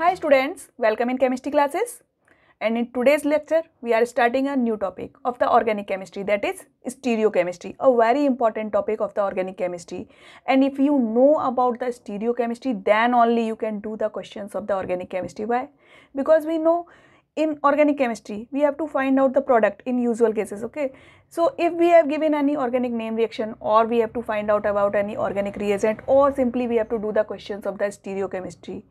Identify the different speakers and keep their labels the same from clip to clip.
Speaker 1: Hi students, welcome in chemistry classes and in today's lecture we are starting a new topic of the organic chemistry that is stereochemistry a very important topic of the organic chemistry and if you know about the stereochemistry then only you can do the questions of the organic chemistry why because we know in organic chemistry we have to find out the product in usual cases okay so if we have given any organic name reaction or we have to find out about any organic reagent or simply we have to do the questions of the stereochemistry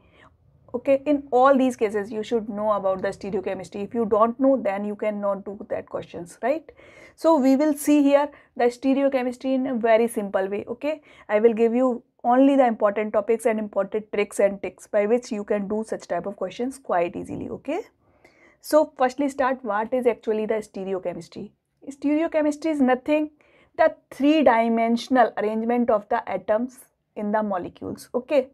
Speaker 1: okay in all these cases you should know about the stereochemistry if you don't know then you cannot do that questions right so we will see here the stereochemistry in a very simple way okay i will give you only the important topics and important tricks and tips by which you can do such type of questions quite easily okay so firstly start what is actually the stereochemistry stereochemistry is nothing the three dimensional arrangement of the atoms in the molecules okay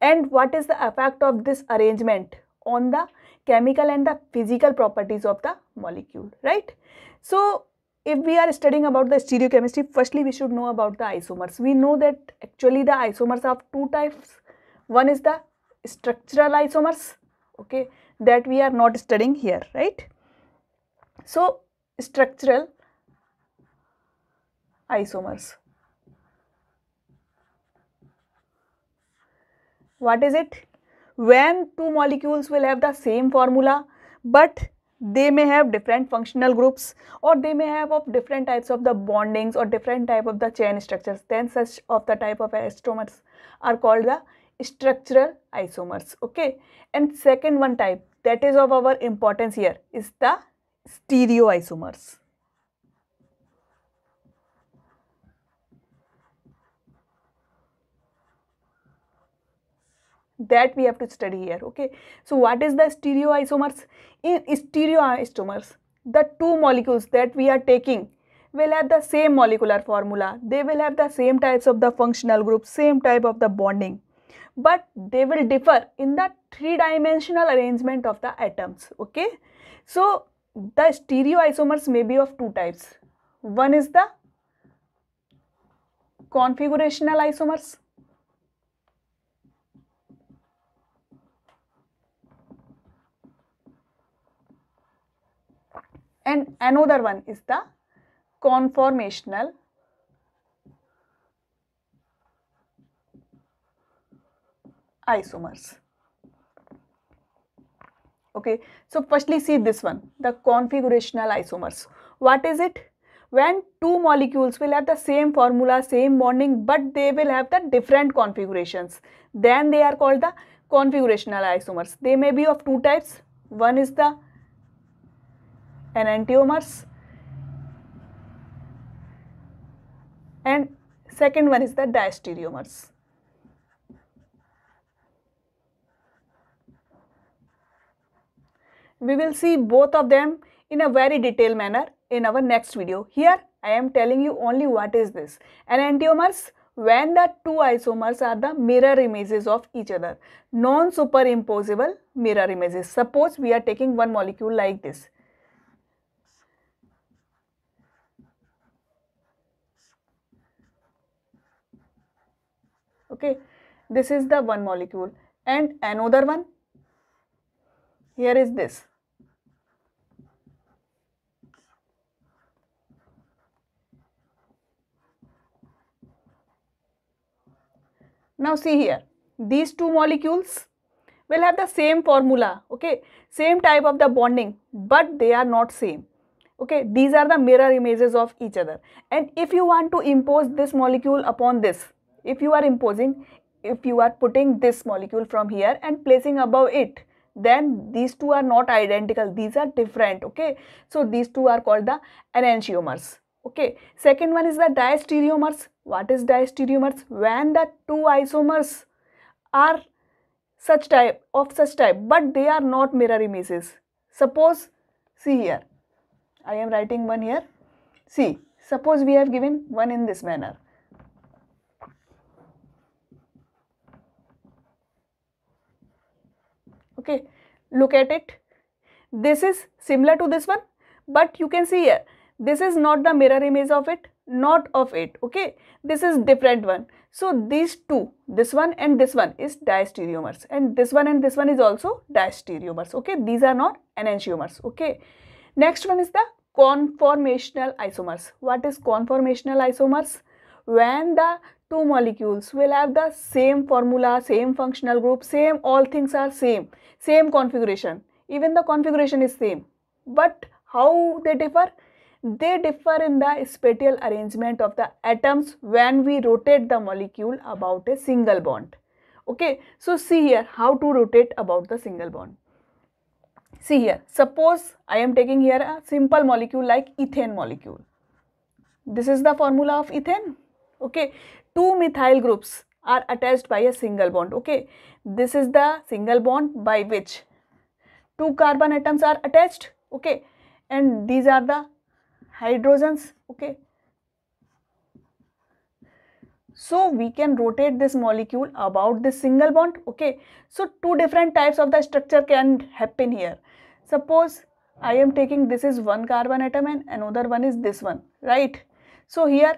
Speaker 1: and what is the effect of this arrangement on the chemical and the physical properties of the molecule right so if we are studying about the stereochemistry firstly we should know about the isomers we know that actually the isomers have two types one is the structural isomers okay that we are not studying here right so structural isomers What is it? When two molecules will have the same formula but they may have different functional groups or they may have of different types of the bondings or different type of the chain structures then such of the type of isomers are called the structural isomers okay and second one type that is of our importance here is the stereoisomers that we have to study here okay so what is the stereoisomers in stereoisomers the two molecules that we are taking will have the same molecular formula they will have the same types of the functional group same type of the bonding but they will differ in the three dimensional arrangement of the atoms okay so the stereoisomers may be of two types one is the configurational isomers and another one is the conformational isomers okay so firstly see this one the configurational isomers what is it when two molecules will have the same formula same bonding but they will have the different configurations then they are called the configurational isomers they may be of two types one is the enantiomers and second one is the diastereomers. We will see both of them in a very detailed manner in our next video. Here I am telling you only what is this. Enantiomers when the two isomers are the mirror images of each other. Non-superimposable mirror images. Suppose we are taking one molecule like this okay this is the one molecule and another one here is this now see here these two molecules will have the same formula okay same type of the bonding but they are not same okay these are the mirror images of each other and if you want to impose this molecule upon this if you are imposing if you are putting this molecule from here and placing above it then these two are not identical these are different okay so these two are called the enantiomers okay second one is the diastereomers what is diastereomers when the two isomers are such type of such type but they are not mirror images suppose see here i am writing one here see suppose we have given one in this manner okay look at it this is similar to this one but you can see here this is not the mirror image of it not of it okay this is different one so these two this one and this one is diastereomers and this one and this one is also diastereomers okay these are not enantiomers okay next one is the conformational isomers what is conformational isomers when the two molecules will have the same formula, same functional group, same all things are same, same configuration. Even the configuration is same. But how they differ? They differ in the spatial arrangement of the atoms when we rotate the molecule about a single bond. Okay, so see here how to rotate about the single bond. See here, suppose I am taking here a simple molecule like ethane molecule. This is the formula of ethane okay two methyl groups are attached by a single bond okay this is the single bond by which two carbon atoms are attached okay and these are the hydrogens okay so we can rotate this molecule about this single bond okay so two different types of the structure can happen here suppose i am taking this is one carbon atom and another one is this one right so here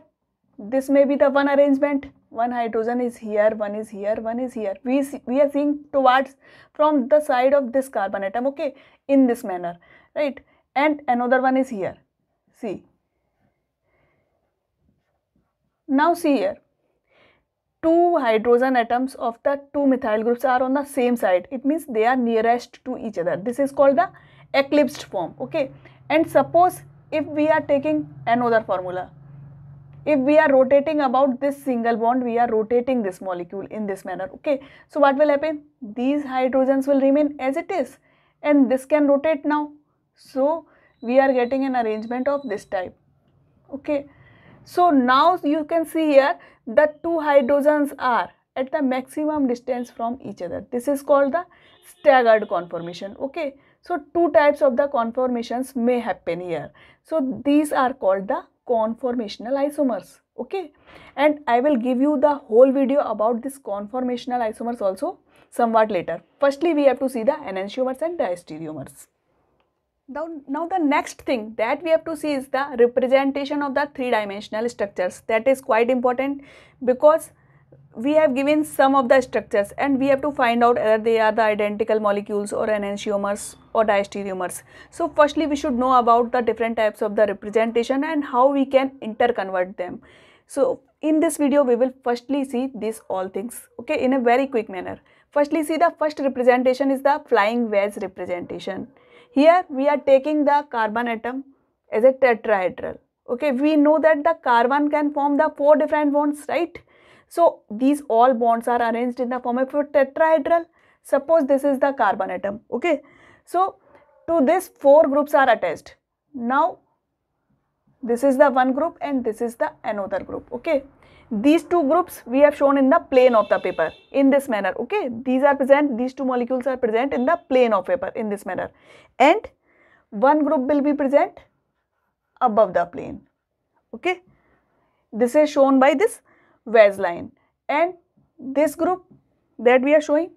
Speaker 1: this may be the one arrangement one hydrogen is here one is here one is here we see, we are seeing towards from the side of this carbon atom okay in this manner right and another one is here see now see here two hydrogen atoms of the two methyl groups are on the same side it means they are nearest to each other this is called the eclipsed form okay and suppose if we are taking another formula if we are rotating about this single bond we are rotating this molecule in this manner okay so what will happen these hydrogens will remain as it is and this can rotate now so we are getting an arrangement of this type okay so now you can see here the two hydrogens are at the maximum distance from each other this is called the staggered conformation okay so two types of the conformations may happen here so these are called the conformational isomers okay and i will give you the whole video about this conformational isomers also somewhat later firstly we have to see the enantiomers and diastereomers now, now the next thing that we have to see is the representation of the three dimensional structures that is quite important because we have given some of the structures and we have to find out whether they are the identical molecules or enantiomers or diastereomers. So firstly we should know about the different types of the representation and how we can interconvert them. So in this video we will firstly see these all things okay in a very quick manner. Firstly see the first representation is the flying wedge representation. Here we are taking the carbon atom as a tetrahedral okay we know that the carbon can form the four different bonds right so these all bonds are arranged in the form of a tetrahedral. Suppose this is the carbon atom. Okay. So to this four groups are attached. Now this is the one group and this is the another group. Okay. These two groups we have shown in the plane of the paper in this manner. Okay. These are present. These two molecules are present in the plane of paper in this manner. And one group will be present above the plane. Okay. This is shown by this line and this group that we are showing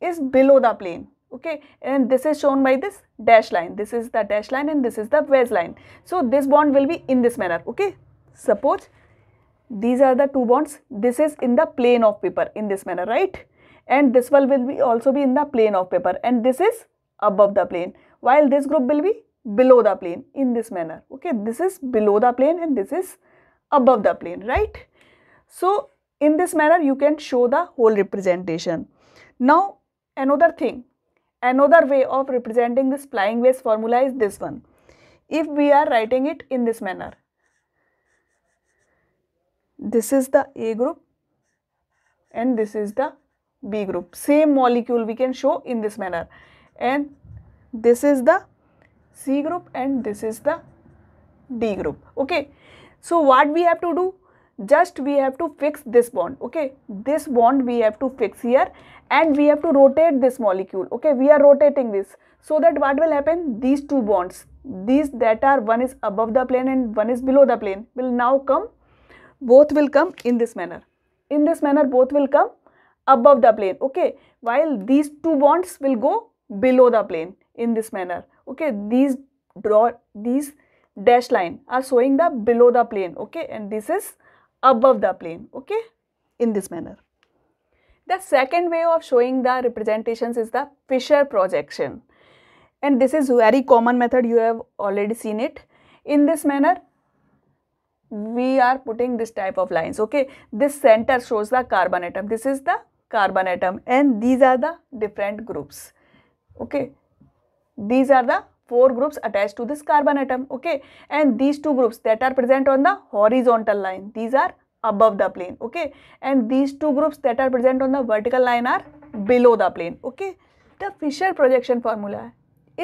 Speaker 1: is below the plane okay and this is shown by this dash line this is the dash line and this is the line. so this bond will be in this manner okay suppose these are the two bonds this is in the plane of paper in this manner right and this one will be also be in the plane of paper and this is above the plane while this group will be below the plane in this manner okay this is below the plane and this is above the plane right so, in this manner you can show the whole representation. Now, another thing, another way of representing this flying waves formula is this one. If we are writing it in this manner, this is the A group and this is the B group. Same molecule we can show in this manner and this is the C group and this is the D group. Okay. So, what we have to do? just we have to fix this bond okay this bond we have to fix here and we have to rotate this molecule okay we are rotating this so that what will happen these two bonds these that are one is above the plane and one is below the plane will now come both will come in this manner in this manner both will come above the plane okay while these two bonds will go below the plane in this manner okay these draw these dash line are showing the below the plane okay and this is above the plane okay in this manner the second way of showing the representations is the fisher projection and this is very common method you have already seen it in this manner we are putting this type of lines okay this center shows the carbon atom this is the carbon atom and these are the different groups okay these are the four groups attached to this carbon atom okay and these two groups that are present on the horizontal line these are above the plane okay and these two groups that are present on the vertical line are below the plane okay the fisher projection formula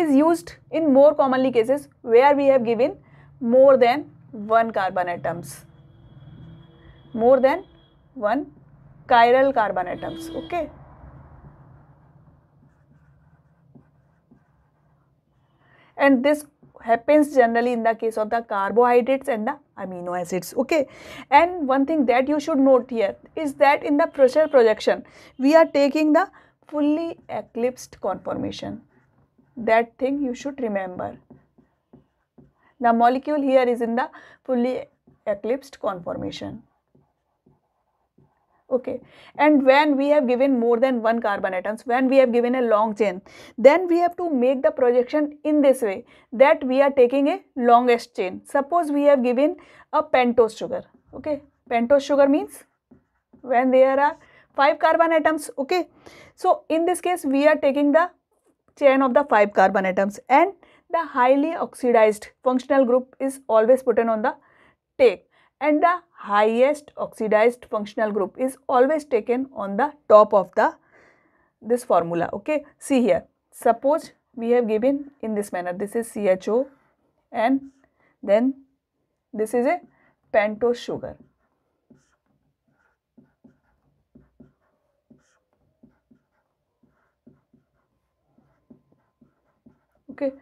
Speaker 1: is used in more commonly cases where we have given more than one carbon atoms more than one chiral carbon atoms okay and this happens generally in the case of the carbohydrates and the amino acids okay and one thing that you should note here is that in the pressure projection we are taking the fully eclipsed conformation that thing you should remember the molecule here is in the fully eclipsed conformation okay and when we have given more than one carbon atoms when we have given a long chain then we have to make the projection in this way that we are taking a longest chain suppose we have given a pentose sugar okay pentose sugar means when there are five carbon atoms okay so in this case we are taking the chain of the five carbon atoms and the highly oxidized functional group is always put on the take and the highest oxidized functional group is always taken on the top of the this formula okay see here suppose we have given in this manner this is CHO and then this is a pentose sugar okay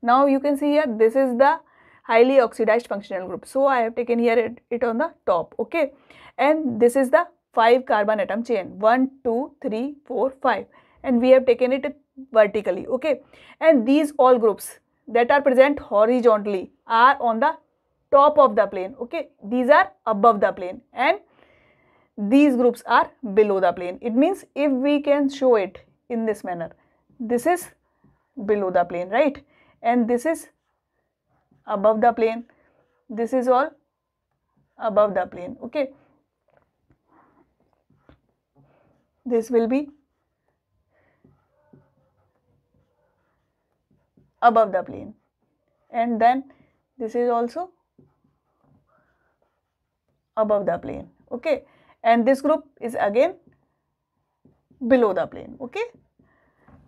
Speaker 1: now you can see here this is the highly oxidized functional group. So I have taken here it, it on the top, okay. And this is the 5 carbon atom chain, 1, 2, 3, 4, 5 and we have taken it vertically, okay. And these all groups that are present horizontally are on the top of the plane, okay. These are above the plane and these groups are below the plane. It means if we can show it in this manner, this is below the plane, right? And this is above the plane this is all above the plane okay this will be above the plane and then this is also above the plane okay and this group is again below the plane okay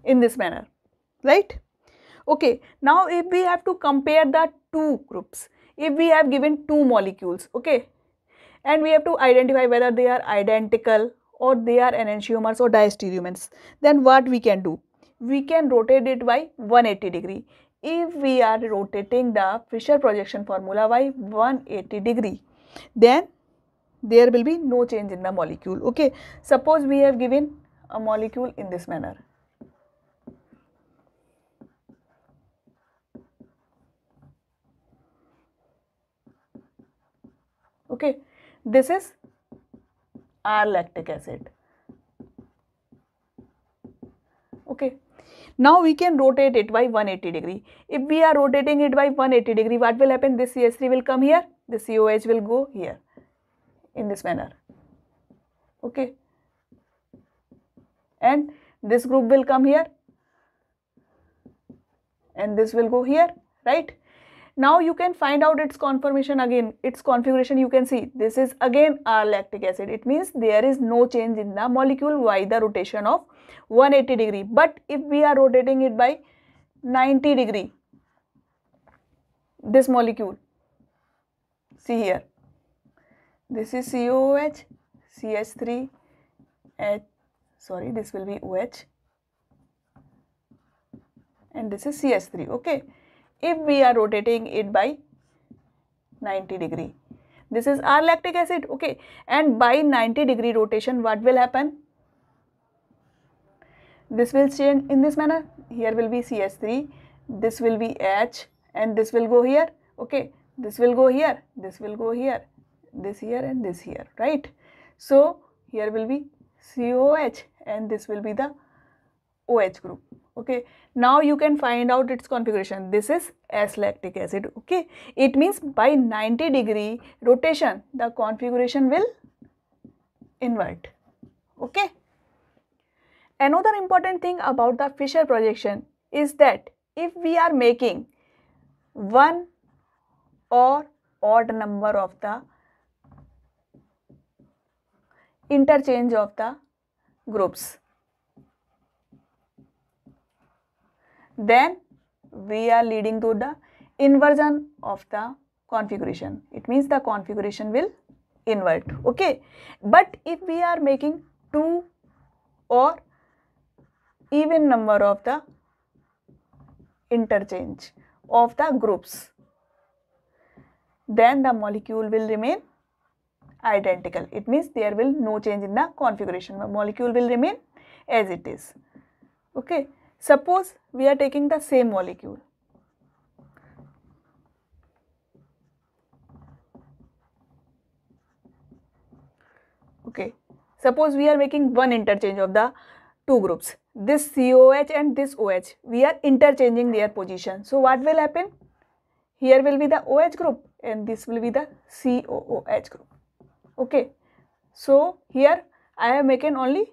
Speaker 1: in this manner right Okay, now if we have to compare the two groups, if we have given two molecules, okay, and we have to identify whether they are identical or they are enantiomers or diastereomers, then what we can do? We can rotate it by 180 degree. If we are rotating the Fisher projection formula by 180 degree, then there will be no change in the molecule, okay. Suppose we have given a molecule in this manner okay this is r lactic acid okay now we can rotate it by 180 degree if we are rotating it by 180 degree what will happen this C 3 will come here the coh will go here in this manner okay and this group will come here and this will go here right now you can find out its conformation again its configuration you can see this is again r lactic acid it means there is no change in the molecule by the rotation of 180 degree but if we are rotating it by 90 degree this molecule see here this is COOH CH3 H sorry this will be OH and this is CH3 okay if we are rotating it by 90 degree. This is R lactic acid, okay. And by 90 degree rotation, what will happen? This will change in this manner. Here will be CH3, this will be H, and this will go here, okay. This will go here, this will go here, this here, and this here, right? So, here will be COH, and this will be the OH group okay now you can find out its configuration this is s lactic acid okay it means by 90 degree rotation the configuration will invert okay another important thing about the fisher projection is that if we are making one or odd number of the interchange of the groups then we are leading to the inversion of the configuration. It means the configuration will invert. Okay. But if we are making two or even number of the interchange of the groups, then the molecule will remain identical. It means there will no change in the configuration. The molecule will remain as it is. Okay. Suppose we are taking the same molecule. Okay, suppose we are making one interchange of the two groups. This COH and this OH, we are interchanging their position. So what will happen? Here will be the OH group and this will be the COOH group. Okay, so here I have making only,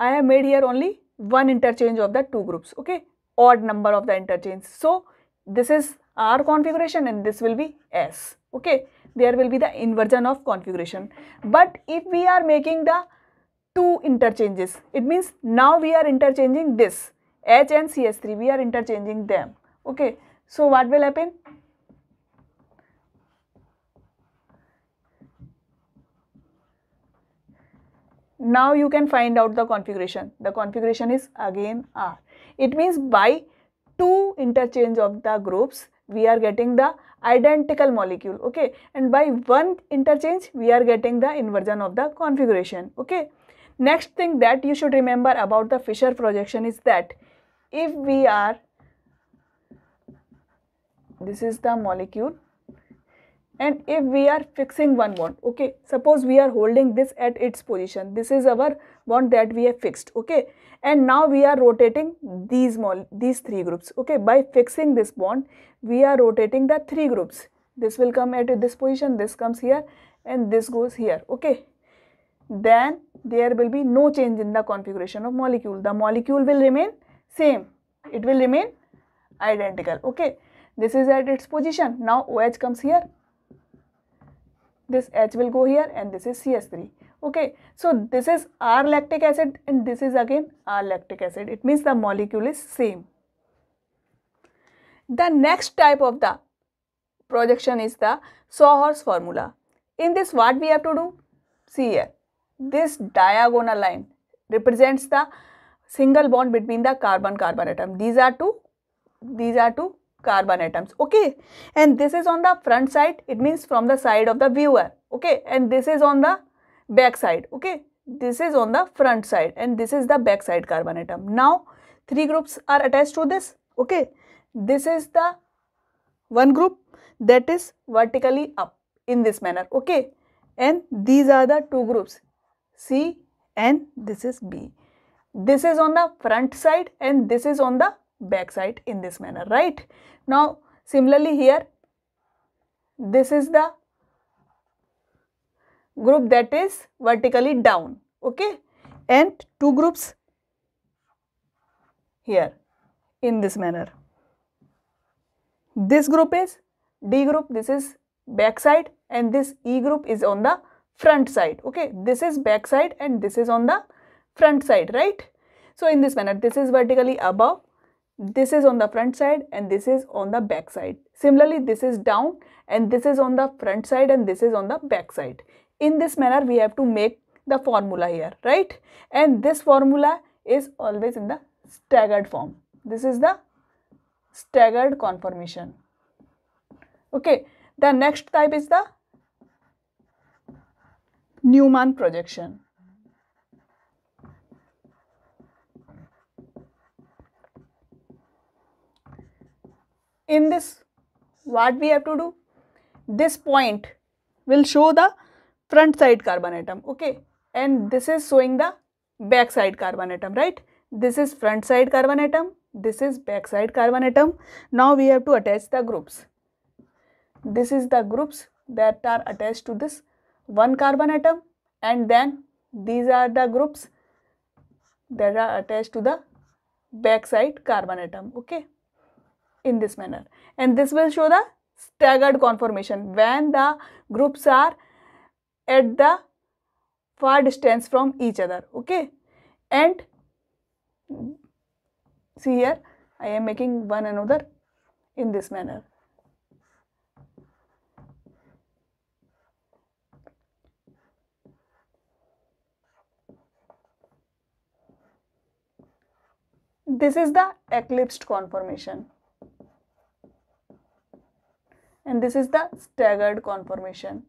Speaker 1: I have made here only one interchange of the two groups okay odd number of the interchange so this is r configuration and this will be s okay there will be the inversion of configuration but if we are making the two interchanges it means now we are interchanging this h and cs3 we are interchanging them okay so what will happen now you can find out the configuration the configuration is again r it means by two interchange of the groups we are getting the identical molecule okay and by one interchange we are getting the inversion of the configuration okay next thing that you should remember about the fisher projection is that if we are this is the molecule and if we are fixing one bond okay suppose we are holding this at its position this is our bond that we have fixed okay and now we are rotating these these three groups okay by fixing this bond we are rotating the three groups this will come at this position this comes here and this goes here okay then there will be no change in the configuration of molecule the molecule will remain same it will remain identical okay this is at its position now OH comes here this H will go here and this is CH3. Okay, so this is R lactic acid and this is again R lactic acid. It means the molecule is same. The next type of the projection is the Sawhorse formula. In this what we have to do? See here, this diagonal line represents the single bond between the carbon-carbon atom. These are two, these are two carbon atoms okay and this is on the front side it means from the side of the viewer okay and this is on the back side okay this is on the front side and this is the back side carbon atom now three groups are attached to this okay this is the one group that is vertically up in this manner okay and these are the two groups c and this is b this is on the front side and this is on the backside in this manner, right? Now, similarly here, this is the group that is vertically down, okay? And two groups here in this manner. This group is D group, this is backside and this E group is on the front side, okay? This is backside and this is on the front side, right? So, in this manner, this is vertically above this is on the front side and this is on the back side. Similarly, this is down and this is on the front side and this is on the back side. In this manner, we have to make the formula here, right? And this formula is always in the staggered form. This is the staggered conformation. Okay, the next type is the Newman projection. in this what we have to do this point will show the front side carbon atom okay and this is showing the back side carbon atom right this is front side carbon atom this is back side carbon atom now we have to attach the groups this is the groups that are attached to this one carbon atom and then these are the groups that are attached to the back side carbon atom okay in this manner and this will show the staggered conformation when the groups are at the far distance from each other okay and see here I am making one another in this manner this is the eclipsed conformation and this is the staggered conformation.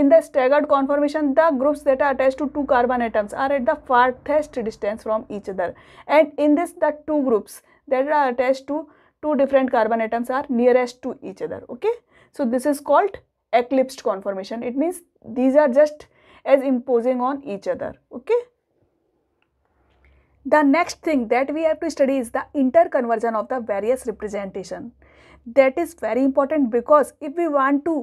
Speaker 1: In the staggered conformation, the groups that are attached to two carbon atoms are at the farthest distance from each other. And in this, the two groups that are attached to two different carbon atoms are nearest to each other. Okay. So, this is called eclipsed conformation. It means these are just as imposing on each other. Okay. The next thing that we have to study is the interconversion of the various representation. That is very important because if we want to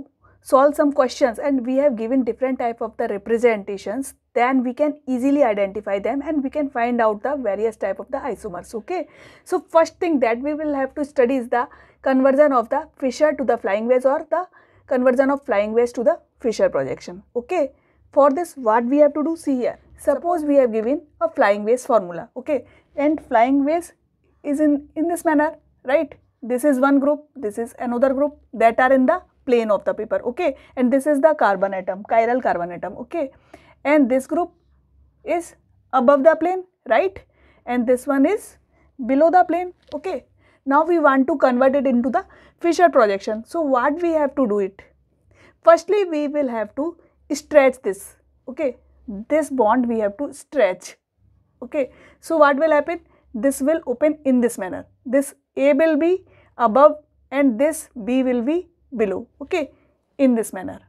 Speaker 1: solve some questions and we have given different type of the representations then we can easily identify them and we can find out the various type of the isomers okay so first thing that we will have to study is the conversion of the fisher to the flying waves or the conversion of flying waves to the fisher projection okay for this what we have to do see here suppose we have given a flying waves formula okay and flying waves is in in this manner right this is one group this is another group that are in the plane of the paper okay and this is the carbon atom chiral carbon atom okay and this group is above the plane right and this one is below the plane okay now we want to convert it into the Fisher projection so what we have to do it firstly we will have to stretch this okay this bond we have to stretch okay so what will happen this will open in this manner this a will be above and this b will be below okay in this manner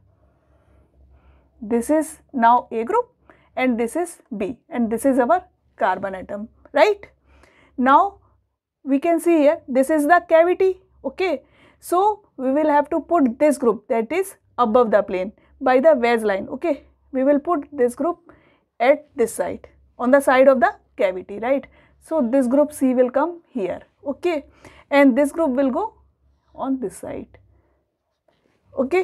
Speaker 1: this is now a group and this is b and this is our carbon atom right now we can see here this is the cavity okay so we will have to put this group that is above the plane by the wedge line okay we will put this group at this side on the side of the cavity right so this group c will come here okay and this group will go on this side okay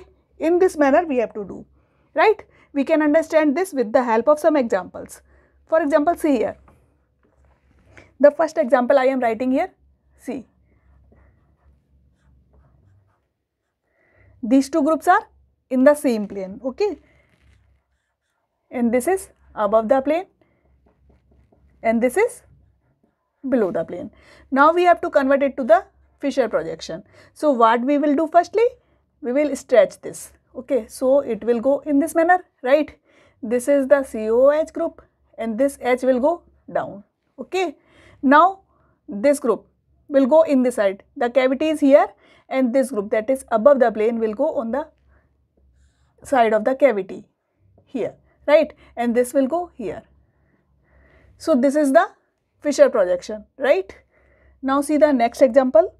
Speaker 1: in this manner we have to do right we can understand this with the help of some examples for example see here the first example i am writing here see these two groups are in the same plane okay and this is above the plane and this is below the plane. Now we have to convert it to the Fisher projection. So what we will do firstly, we will stretch this. Okay, so it will go in this manner, right? This is the COH group and this H will go down. Okay, now this group will go in this side. The cavity is here and this group that is above the plane will go on the side of the cavity here right and this will go here. So this is the Fisher projection right. Now see the next example.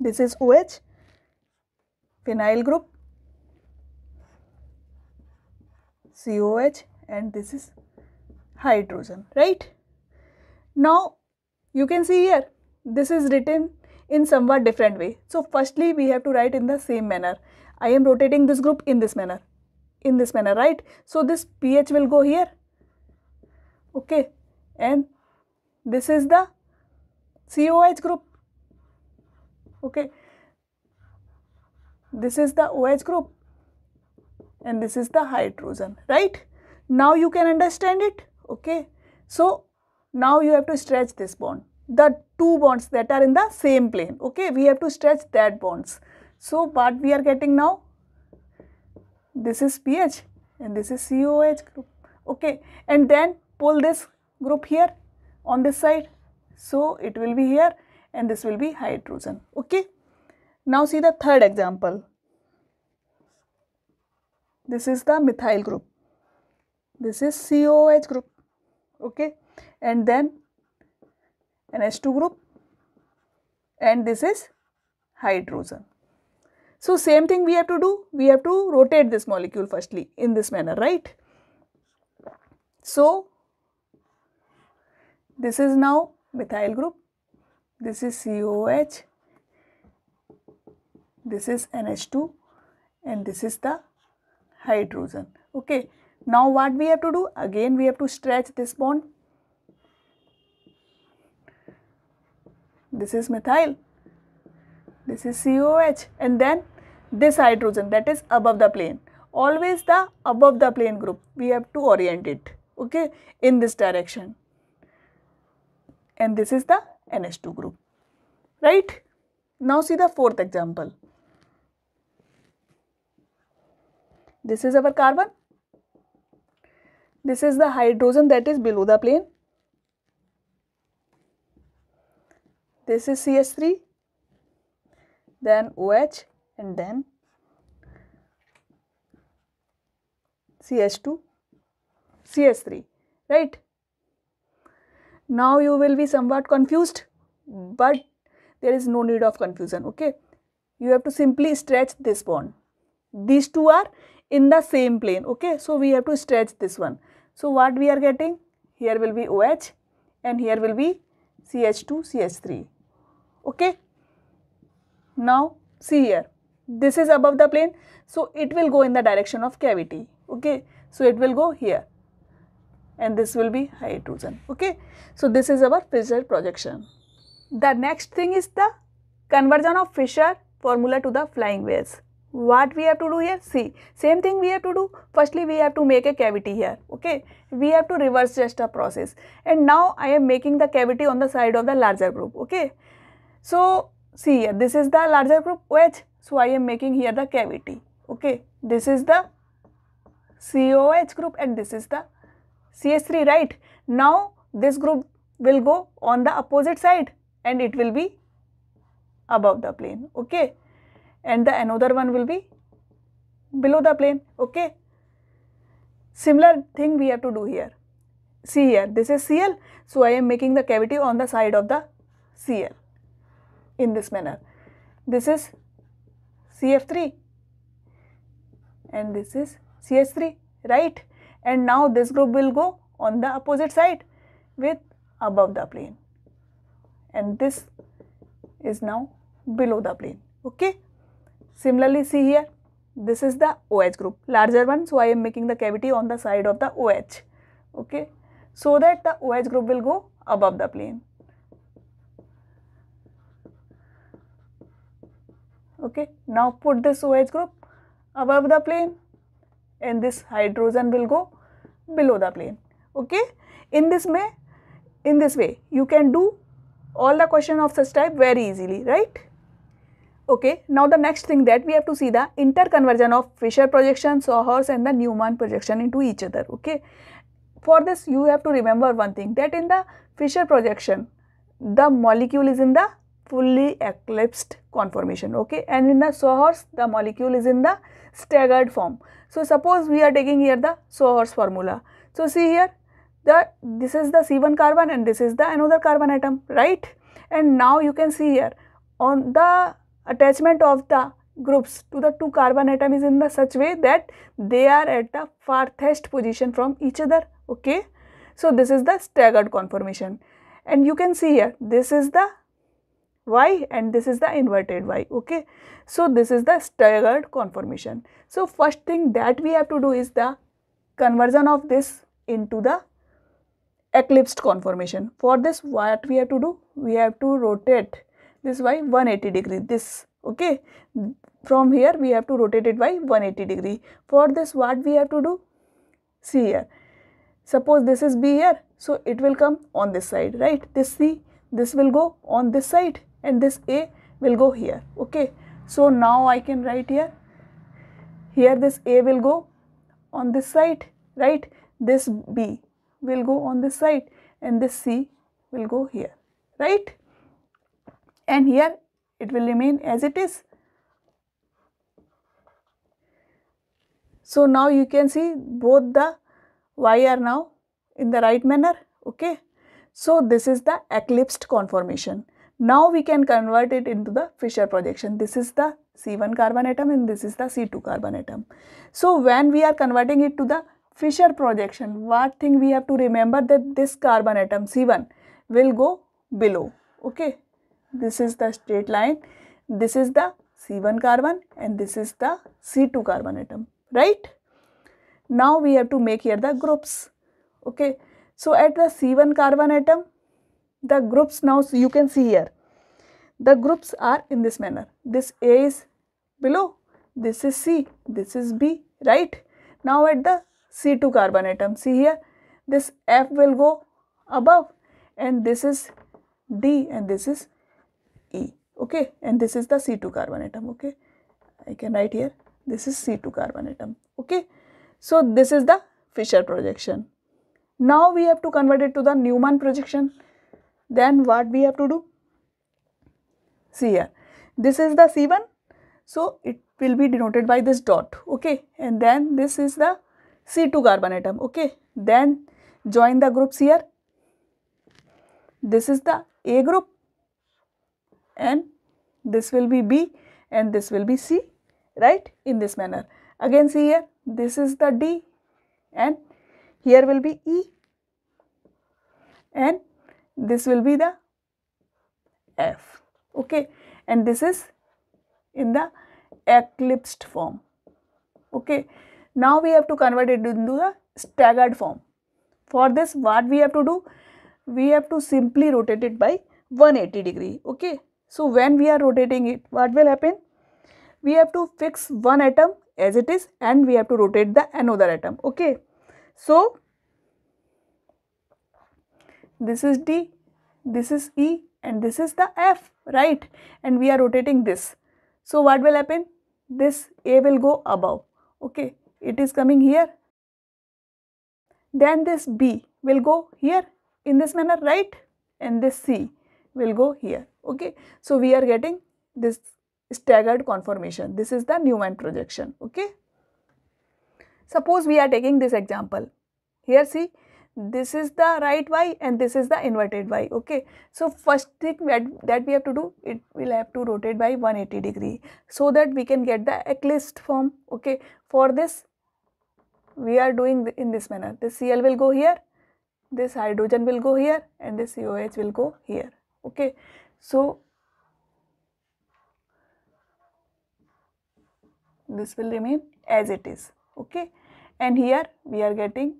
Speaker 1: This is OH phenyl group COH and this is hydrogen right. Now you can see here this is written in somewhat different way. So firstly we have to write in the same manner I am rotating this group in this manner, in this manner, right? So this pH will go here, okay? And this is the COH group, okay? This is the OH group and this is the hydrogen, right? Now you can understand it, okay? So now you have to stretch this bond the two bonds that are in the same plane okay we have to stretch that bonds so, what we are getting now? This is pH and this is COH group. Okay, and then pull this group here on this side. So, it will be here and this will be hydrogen. Okay. Now, see the third example. This is the methyl group. This is COH group. Okay. And then an H2 group and this is hydrogen. So, same thing we have to do, we have to rotate this molecule firstly in this manner, right. So, this is now methyl group, this is COH, this is NH2 and this is the hydrogen, okay. Now, what we have to do? Again, we have to stretch this bond. This is methyl, this is COH and then this hydrogen that is above the plane always the above the plane group we have to orient it okay in this direction and this is the NH2 group right now see the fourth example this is our carbon this is the hydrogen that is below the plane this is CH3 then OH and then CH 2 CS3, right? Now you will be somewhat confused, hmm. but there is no need of confusion, okay? You have to simply stretch this bond. These two are in the same plane, okay? So we have to stretch this one. So what we are getting? Here will be OH and here will be CH2, CH3, okay? Now see here, this is above the plane so it will go in the direction of cavity okay so it will go here and this will be high protrusion okay so this is our fissure projection the next thing is the conversion of fissure formula to the flying waves what we have to do here see same thing we have to do firstly we have to make a cavity here okay we have to reverse just a process and now i am making the cavity on the side of the larger group okay so see here this is the larger group wedge so I am making here the cavity. Okay, this is the COH group and this is the CH3, right? Now this group will go on the opposite side and it will be above the plane. Okay, and the another one will be below the plane. Okay, similar thing we have to do here. See here, this is Cl, so I am making the cavity on the side of the Cl in this manner. This is CF3 and this is CS3 right and now this group will go on the opposite side with above the plane and this is now below the plane okay. Similarly see here this is the OH group larger one so I am making the cavity on the side of the OH okay so that the OH group will go above the plane okay now put this OH group above the plane and this hydrogen will go below the plane okay in this way in this way you can do all the question of such type very easily right okay now the next thing that we have to see the interconversion of fisher projection sawhorse and the newman projection into each other okay for this you have to remember one thing that in the fisher projection the molecule is in the fully eclipsed conformation okay and in the sawhorse the molecule is in the staggered form so suppose we are taking here the sawhorse formula so see here the this is the c1 carbon and this is the another carbon atom right and now you can see here on the attachment of the groups to the two carbon atom is in the such way that they are at the farthest position from each other okay so this is the staggered conformation and you can see here this is the y and this is the inverted y okay so this is the staggered conformation so first thing that we have to do is the conversion of this into the eclipsed conformation for this what we have to do we have to rotate this y 180 degree this okay from here we have to rotate it by 180 degree for this what we have to do see here suppose this is b here so it will come on this side right this c this will go on this side and this a will go here okay so now I can write here here this a will go on this side right this b will go on this side and this c will go here right and here it will remain as it is so now you can see both the y are now in the right manner okay so this is the eclipsed conformation now we can convert it into the Fischer projection. This is the C1 carbon atom and this is the C2 carbon atom. So when we are converting it to the Fischer projection, what thing we have to remember that this carbon atom C1 will go below. Okay, this is the straight line. This is the C1 carbon and this is the C2 carbon atom, right? Now we have to make here the groups. Okay, so at the C1 carbon atom, the groups now so you can see here the groups are in this manner this a is below this is c this is b right now at the c2 carbon atom see here this f will go above and this is d and this is e okay and this is the c2 carbon atom okay i can write here this is c2 carbon atom okay so this is the fisher projection now we have to convert it to the newman projection then what we have to do see here this is the c1 so it will be denoted by this dot okay and then this is the c2 carbon atom okay then join the groups here this is the a group and this will be b and this will be c right in this manner again see here this is the d and here will be e and this will be the f okay and this is in the eclipsed form okay now we have to convert it into the staggered form for this what we have to do we have to simply rotate it by 180 degree okay so when we are rotating it what will happen we have to fix one atom as it is and we have to rotate the another atom okay so this is D, this is E and this is the F, right? And we are rotating this. So what will happen? This A will go above, okay? It is coming here. Then this B will go here in this manner, right? And this C will go here, okay? So we are getting this staggered conformation. This is the Newman projection, okay? Suppose we are taking this example. Here see, this is the right y and this is the inverted y okay so first thing that, we have to do it will have to rotate by 180 degree so that we can get the eclipsed form okay for this we are doing in this manner this cl will go here this hydrogen will go here and this coh will go here okay so this will remain as it is okay and here we are getting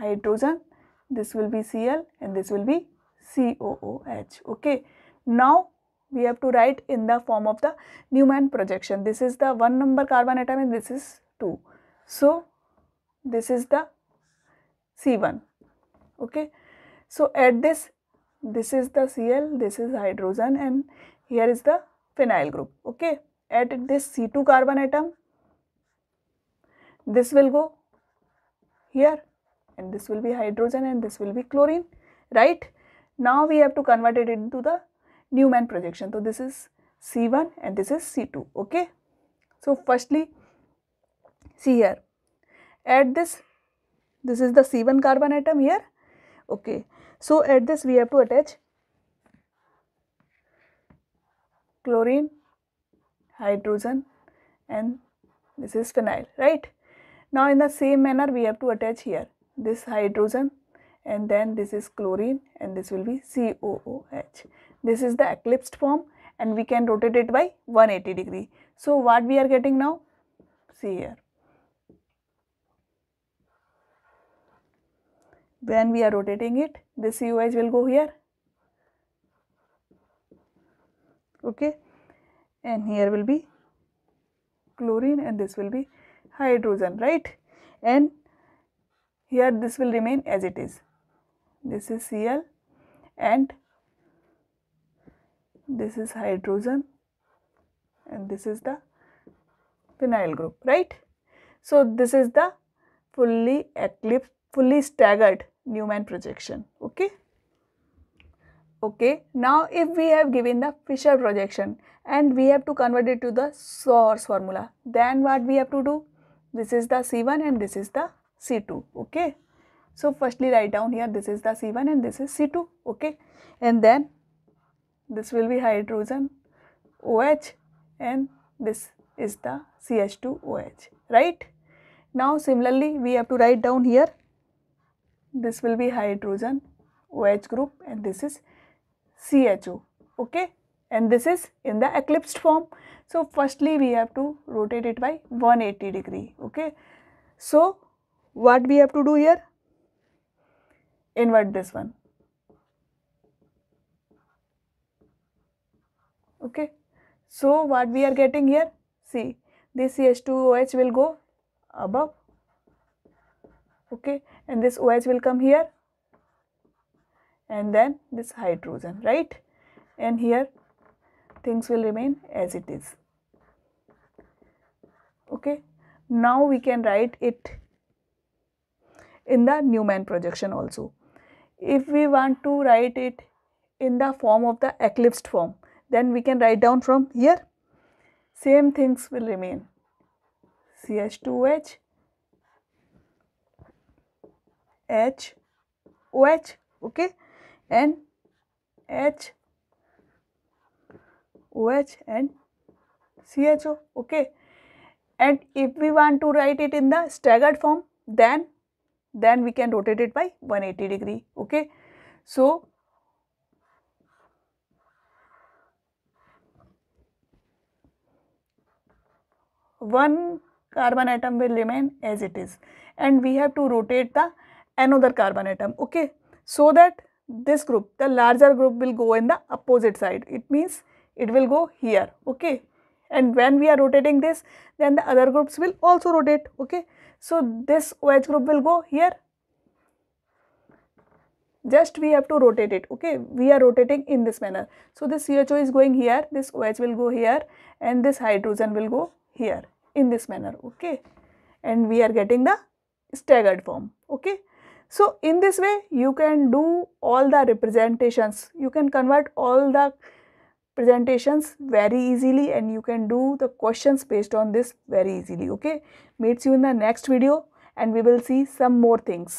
Speaker 1: hydrogen this will be Cl and this will be COOH okay now we have to write in the form of the Newman projection this is the one number carbon atom and this is 2 so this is the C1 okay so at this this is the Cl this is hydrogen and here is the phenyl group okay at this C2 carbon atom this will go here and this will be hydrogen and this will be chlorine right now we have to convert it into the Newman projection so this is C1 and this is C2 okay so firstly see here at this this is the C1 carbon atom here okay so at this we have to attach chlorine hydrogen and this is phenyl right now in the same manner we have to attach here this hydrogen and then this is chlorine and this will be COOH. This is the eclipsed form and we can rotate it by 180 degree. So what we are getting now? See here. When we are rotating it, the COH will go here. Okay. And here will be chlorine and this will be hydrogen, right? And here this will remain as it is this is Cl and this is hydrogen and this is the phenyl group right so this is the fully eclipsed fully staggered Newman projection okay okay now if we have given the Fisher projection and we have to convert it to the source formula then what we have to do this is the C1 and this is the C2 okay. So firstly write down here this is the C1 and this is C2 okay and then this will be hydrogen OH and this is the CH2OH right. Now similarly we have to write down here this will be hydrogen OH group and this is CHO okay and this is in the eclipsed form. So firstly we have to rotate it by 180 degree okay. So what we have to do here? Invert this one. Okay. So what we are getting here? See, this CH2OH will go above. Okay. And this OH will come here. And then this hydrogen, right? And here things will remain as it is okay now we can write it in the Newman projection also. If we want to write it in the form of the eclipsed form, then we can write down from here. Same things will remain. CH2H, H, OH, okay, and H, OH and CHO, okay. And if we want to write it in the staggered form, then then we can rotate it by 180 degree okay so one carbon atom will remain as it is and we have to rotate the another carbon atom okay so that this group the larger group will go in the opposite side it means it will go here okay and when we are rotating this then the other groups will also rotate okay so, this OH group will go here. Just we have to rotate it, okay. We are rotating in this manner. So, this CHO is going here, this OH will go here and this hydrogen will go here in this manner, okay. And we are getting the staggered form, okay. So, in this way you can do all the representations, you can convert all the presentations very easily and you can do the questions based on this very easily okay meets you in the next video and we will see some more things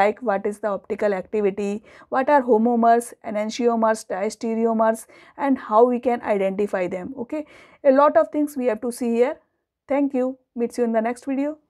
Speaker 1: like what is the optical activity, what are homomers, enantiomers, diastereomers and how we can identify them. Okay, a lot of things we have to see here. Thank you. Meets you in the next video.